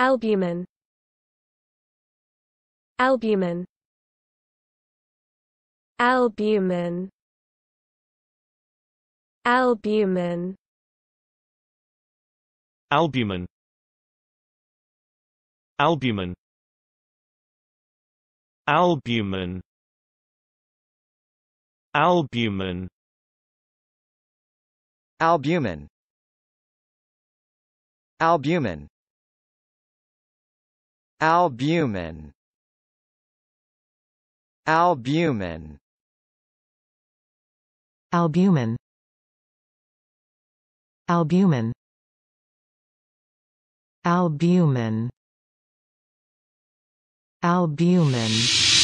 Albumin Albumin Albumin Albumin Albumin Albumin Albumin Albumin Albumin Albumin albumin albumin albumin albumin albumin albumin